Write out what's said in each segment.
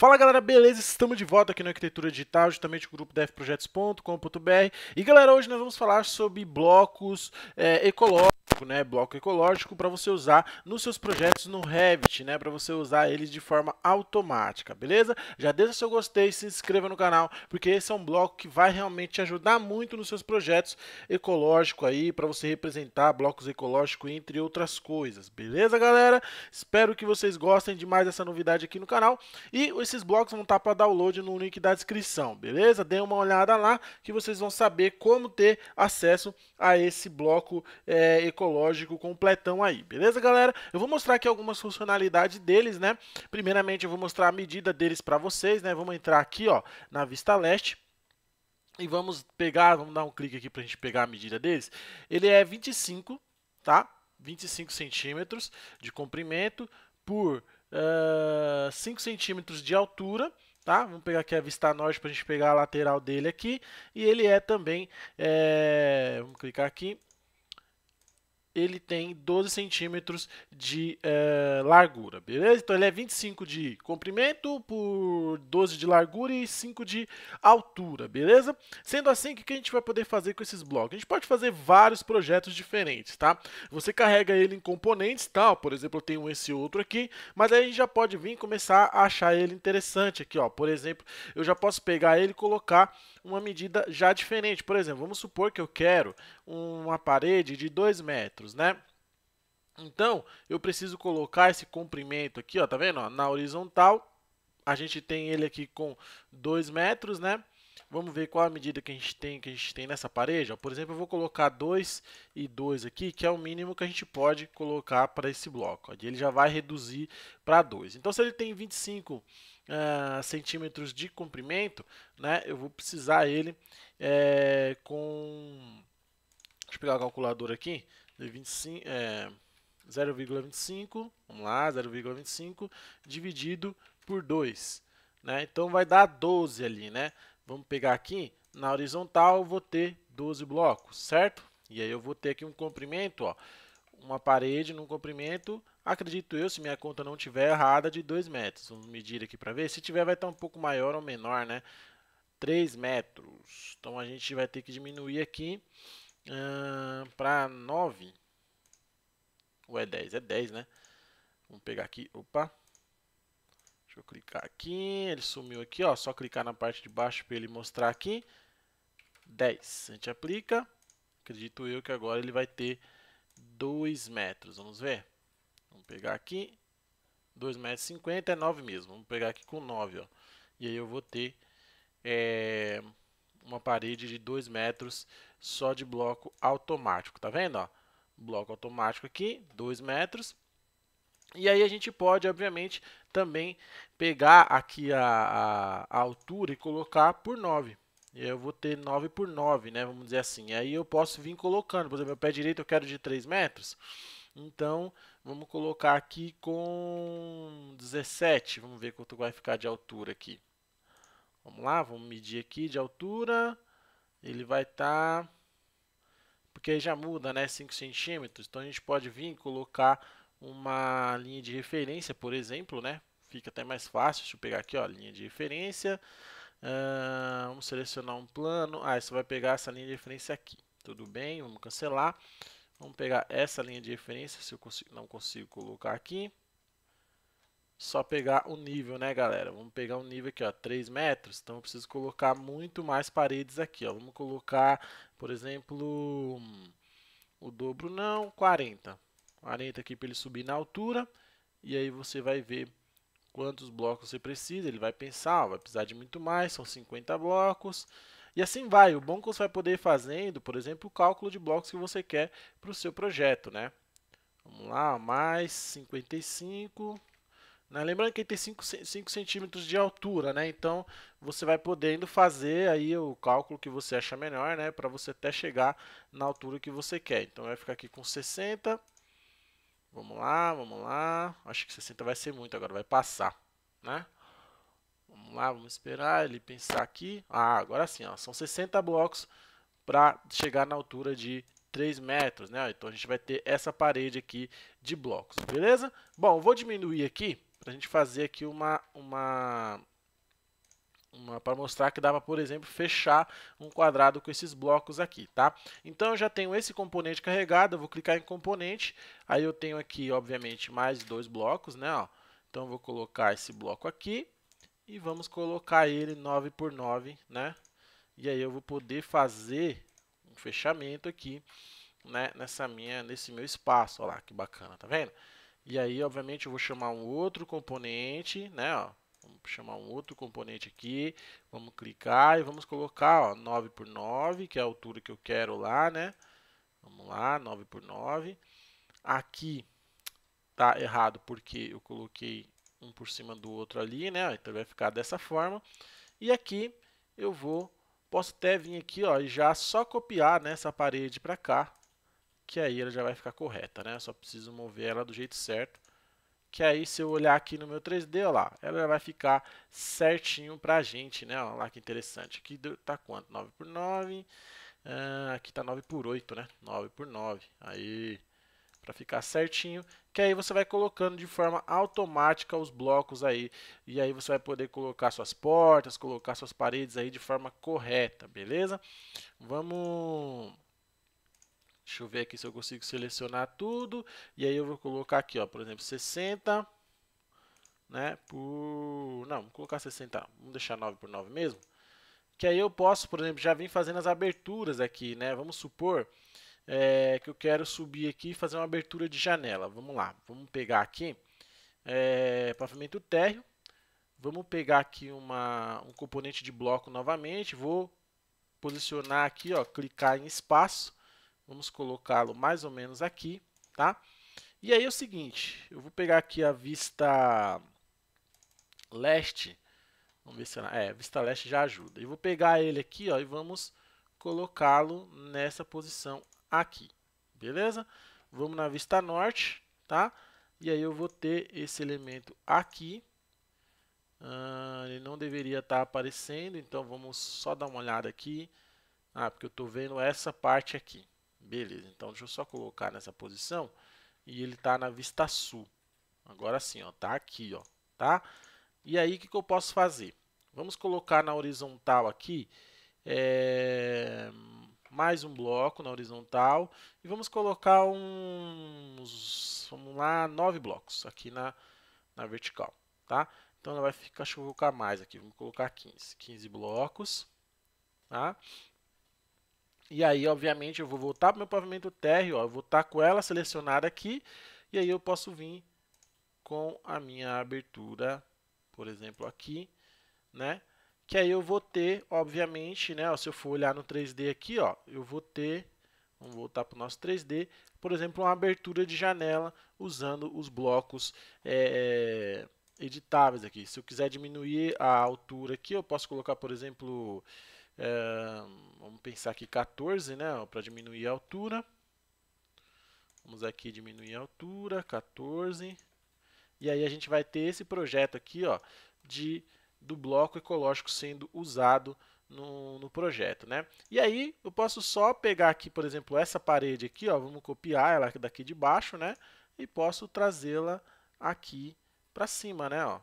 Fala galera, beleza? Estamos de volta aqui no Arquitetura Digital, justamente com o grupo devprojetos.com.br. E galera, hoje nós vamos falar sobre blocos é, ecológicos né? Bloco ecológico para você usar nos seus projetos no Revit, né? Para você usar eles de forma automática, beleza? Já deixa seu gostei, se inscreva no canal, porque esse é um bloco que vai realmente te ajudar muito nos seus projetos ecológicos aí, para você representar blocos ecológicos, entre outras coisas, beleza, galera? Espero que vocês gostem demais dessa novidade aqui no canal. E esses blocos vão estar para download no link da descrição, beleza? Dê uma olhada lá que vocês vão saber como ter acesso a esse bloco é, eh, ecológico tecnológico completão aí, beleza, galera? Eu vou mostrar aqui algumas funcionalidades deles, né? Primeiramente, eu vou mostrar a medida deles para vocês, né? Vamos entrar aqui, ó, na vista leste. E vamos pegar, vamos dar um clique aqui para a gente pegar a medida deles. Ele é 25, tá? 25 centímetros de comprimento por uh, eh, 5 centímetros de altura. Tá? Vamos pegar aqui a vista norte para a gente pegar a lateral dele aqui. E ele é também, é, vamos clicar aqui, ele tem 12 centímetros de é, largura, beleza? Então ele é 25 de comprimento por 12 de largura e 5 de altura, beleza? Sendo assim, o que a gente vai poder fazer com esses blocos? A gente pode fazer vários projetos diferentes, tá? Você carrega ele em componentes, tal, por exemplo, eu tenho esse outro aqui, mas aí a gente já pode vir e começar a achar ele interessante aqui, ó. Por exemplo, eu já posso pegar ele e colocar uma medida já diferente. Por exemplo, vamos supor que eu quero uma parede de 2 metros metros, né? Então, eu preciso colocar esse comprimento aqui, ó, tá vendo? Ó, na horizontal, a gente tem ele aqui com 2 metros, né? Vamos ver qual a medida que a gente tem, que a gente tem nessa parede. Ó. Por exemplo, eu vou colocar 2 e 2 aqui, que é o mínimo que a gente pode colocar para esse bloco. Ó. Ele já vai reduzir para 2. Então, se ele tem 25 uh, eh, centímetros de comprimento, né, eu vou precisar ele é, com... Deixa eu pegar a calculadora aqui. 0,25, é, vamos lá, 0,25 dividido por 2, né? Então vai dar 12 ali, né? Vamos pegar aqui, na horizontal eu vou ter 12 blocos, certo? E aí eu vou ter aqui um comprimento, ó, uma parede num comprimento, acredito eu, se minha conta não estiver errada, de 2 metros. Vamos medir aqui para ver, se tiver vai estar tá um pouco maior ou menor, né? 3 metros. Então a gente vai ter que diminuir aqui Uh, para 9. Ou é 10? É 10, né? Vamos pegar aqui. Opa. Deixa eu clicar aqui. Ele sumiu aqui, ó. Só clicar na parte de baixo para ele mostrar aqui. 10. A gente aplica. Acredito eu que agora ele vai ter 2 metros. Vamos ver. Vamos pegar aqui. 2,50 metros é 9 mesmo. Vamos pegar aqui com 9, ó. E aí eu vou ter é, uma parede de 2 metros e só de bloco automático, tá vendo? Ó? Bloco automático aqui, 2 metros. E aí a gente pode, obviamente, também pegar aqui a, a, a altura e colocar por 9. E eu vou ter 9 por 9, né? Vamos dizer assim. E aí eu posso vir colocando. Por exemplo, meu pé direito eu quero de 3 metros. Então, vamos colocar aqui com 17. Vamos ver quanto vai ficar de altura aqui. Vamos lá, vamos medir aqui de altura ele vai estar... Tá... Porque aí já muda, né? 5 centímetros. Então a gente pode vir e colocar uma linha de referência, por exemplo, né? Fica até mais fácil. Deixa eu pegar aqui, ó, linha de referência. Uh, vamos selecionar um plano. Ah, você vai pegar essa linha de referência aqui. Tudo bem, vamos cancelar. Vamos pegar essa linha de referência, se eu consigo, não consigo colocar aqui só pegar o nível, né, galera? Vamos pegar um nível aqui, ó, 3 metros. Então eu preciso colocar muito mais paredes aqui, ó. Vamos colocar, por exemplo, o dobro não, 40. 40 aqui para ele subir na altura. E aí você vai ver quantos blocos você precisa. Ele vai pensar, ó, vai precisar de muito mais, são 50 blocos. E assim vai. O bom que você vai poder ir fazendo, por exemplo, o cálculo de blocos que você quer para o seu projeto, né? Vamos lá, mais 55. Né? Lembrando que ele tem 5, centímetros de altura, né? Então você vai podendo fazer aí o cálculo que você acha melhor, né? Para você até chegar na altura que você quer. Então vai ficar aqui com 60. Vamos lá, vamos lá. Acho que 60 vai ser muito agora, vai passar, né? Vamos lá, vamos esperar ele pensar aqui. Ah, agora sim, ó, são 60 blocos para chegar na altura de 3 metros, né? Então a gente vai ter essa parede aqui de blocos, beleza? Bom, vou diminuir aqui para a gente fazer aqui uma, uma, uma para mostrar que dava, por exemplo, fechar um quadrado com esses blocos aqui, tá? Então eu já tenho esse componente carregado, eu vou clicar em componente, aí eu tenho aqui, obviamente, mais dois blocos, né? Ó. Então eu vou colocar esse bloco aqui e vamos colocar ele 9 por 9, né? E aí eu vou poder fazer um fechamento aqui, né? Nessa minha, nesse meu espaço, olha lá, que bacana, tá vendo? E aí, obviamente, eu vou chamar um outro componente, né? Ó, vamos chamar um outro componente aqui. Vamos clicar e vamos colocar ó, 9 por 9, que é a altura que eu quero lá, né? Vamos lá, 9 por 9. Aqui tá errado porque eu coloquei um por cima do outro ali, né? Então vai ficar dessa forma. E aqui eu vou, posso até vir aqui ó, e já só copiar nessa essa parede para cá, que aí ela já vai ficar correta, né? Eu só preciso mover ela do jeito certo, que aí se eu olhar aqui no meu 3D, ó lá, ela vai ficar certinho para a gente, né? Olha lá que interessante. Aqui tá quanto? 9 por 9. Ah, aqui tá 9 por 8, né? 9 por 9. Aí para ficar certinho, que aí você vai colocando de forma automática os blocos aí, e aí você vai poder colocar suas portas, colocar suas paredes aí de forma correta, beleza? Vamos Deixa eu ver aqui se eu consigo selecionar tudo. E aí eu vou colocar aqui, ó, por exemplo, 60 né, por... Não, vou colocar 60. Vamos deixar 9 por 9 mesmo. Que aí eu posso, por exemplo, já vim fazendo as aberturas aqui, né? Vamos supor é, que eu quero subir aqui e fazer uma abertura de janela. Vamos lá, vamos pegar aqui é, pavimento térreo. Vamos pegar aqui uma, um componente de bloco novamente. Vou posicionar aqui, ó, clicar em espaço. Vamos colocá-lo mais ou menos aqui, tá? E aí é o seguinte, eu vou pegar aqui a vista leste, vamos ver se ela, é, vista leste já ajuda. E vou pegar ele aqui, ó, e vamos colocá-lo nessa posição aqui, beleza? Vamos na vista norte, tá? E aí eu vou ter esse elemento aqui, Uh, ele não deveria estar tá aparecendo, então vamos só dar uma olhada aqui. Ah, porque eu estou vendo essa parte aqui. Beleza, então deixa eu só colocar nessa posição e ele está na vista sul. Agora sim, ó, tá aqui, ó, tá? E aí o que, que eu posso fazer? Vamos colocar na horizontal aqui é, mais um bloco na horizontal e vamos colocar uns, vamos lá, nove blocos aqui na, na vertical, tá? Então ela vai ficar, deixa eu colocar mais aqui, vamos colocar 15, 15 blocos, tá? E aí, obviamente, eu vou voltar para o meu pavimento térreo, ó, eu vou estar tá com ela selecionada aqui, e aí eu posso vir com a minha abertura, por exemplo, aqui, né? Que aí eu vou ter, obviamente, né, ó, se eu for olhar no 3D aqui, ó, eu vou ter, vamos voltar para o nosso 3D, por exemplo, uma abertura de janela usando os blocos é, editáveis aqui. Se eu quiser diminuir a altura aqui, eu posso colocar, por exemplo, é, vamos pensar aqui 14, né? Para diminuir a altura. Vamos aqui diminuir a altura, 14. E aí a gente vai ter esse projeto aqui, ó, de, do bloco ecológico sendo usado no, no, projeto, né? E aí eu posso só pegar aqui, por exemplo, essa parede aqui, ó, vamos copiar ela daqui de baixo, né? E posso trazê-la aqui para cima, né? Ó.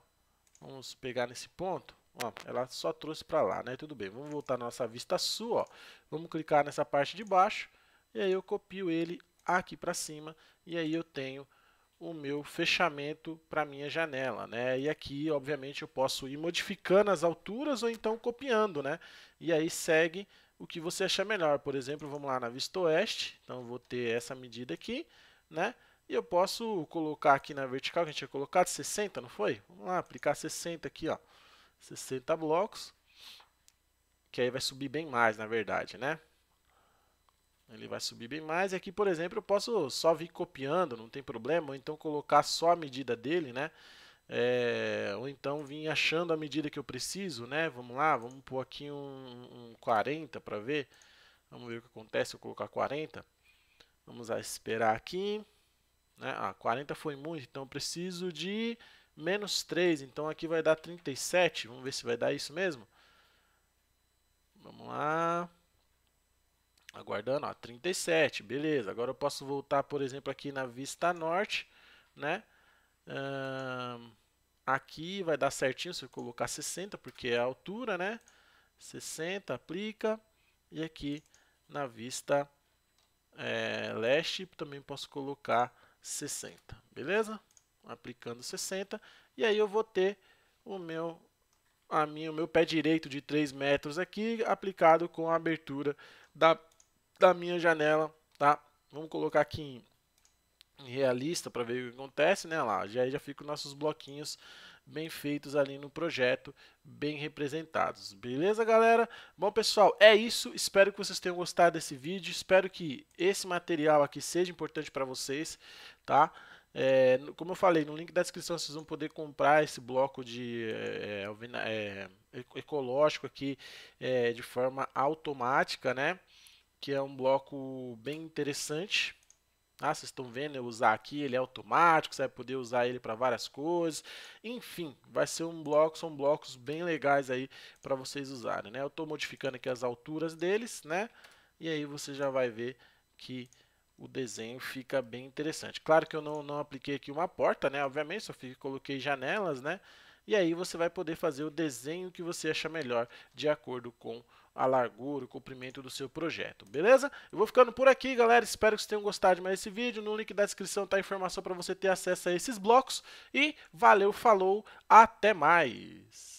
Vamos pegar nesse ponto. Ó, ela só trouxe para lá, né? Tudo bem, vamos voltar na nossa vista sul, ó. Vamos clicar nessa parte de baixo e aí eu copio ele aqui para cima e aí eu tenho o meu fechamento para minha janela, né? E aqui, obviamente, eu posso ir modificando as alturas ou então copiando, né? E aí segue o que você achar melhor. Por exemplo, vamos lá na vista oeste, então vou ter essa medida aqui, né? E eu posso colocar aqui na vertical que a gente tinha colocado 60, não foi? Vamos lá, aplicar 60 aqui, ó. 60 blocos, que aí vai subir bem mais, na verdade, né? Ele vai subir bem mais. E aqui, por exemplo, eu posso só vir copiando, não tem problema. Ou então colocar só a medida dele, né? É, ou então vir achando a medida que eu preciso, né? Vamos lá, vamos pôr aqui um, um 40 para ver. Vamos ver o que acontece se eu colocar 40. Vamos lá, esperar aqui. Né? Ah, 40 foi muito, então eu preciso de menos 3, então aqui vai dar 37. Vamos ver se vai dar isso mesmo. Vamos lá. Aguardando, ó, 37, beleza. Agora eu posso voltar, por exemplo, aqui na vista norte, né? aqui vai dar certinho se eu colocar 60, porque é a altura, né? 60, aplica. E aqui na vista é, leste também posso colocar 60, beleza? aplicando 60, e aí eu vou ter o meu, a minha, o meu pé direito de 3 metros aqui, aplicado com a abertura da, da minha janela, tá? Vamos colocar aqui em, em realista para ver o que acontece, né? Lá, já, já ficam nossos bloquinhos bem feitos ali no projeto, bem representados. Beleza, galera? Bom, pessoal, é isso. Espero que vocês tenham gostado desse vídeo. Espero que esse material aqui seja importante para vocês, tá? É, como eu falei, no link da descrição vocês vão poder comprar esse bloco de é, é, é ecológico aqui é, de forma automática, né? Que é um bloco bem interessante. Ah, vocês estão vendo eu usar aqui, ele é automático, você vai poder usar ele para várias coisas. Enfim, vai ser um bloco, são blocos bem legais aí para vocês usarem, né? Eu estou modificando aqui as alturas deles, né? E aí você já vai ver que o desenho fica bem interessante. Claro que eu não, não apliquei aqui uma porta, né? Obviamente, só fiquei, coloquei janelas, né? E aí você vai poder fazer o desenho que você acha melhor, de acordo com a largura, o comprimento do seu projeto, beleza? Eu vou ficando por aqui, galera. Espero que vocês tenham gostado de mais esse vídeo. No link da descrição está a informação para você ter acesso a esses blocos. E valeu, falou, até mais!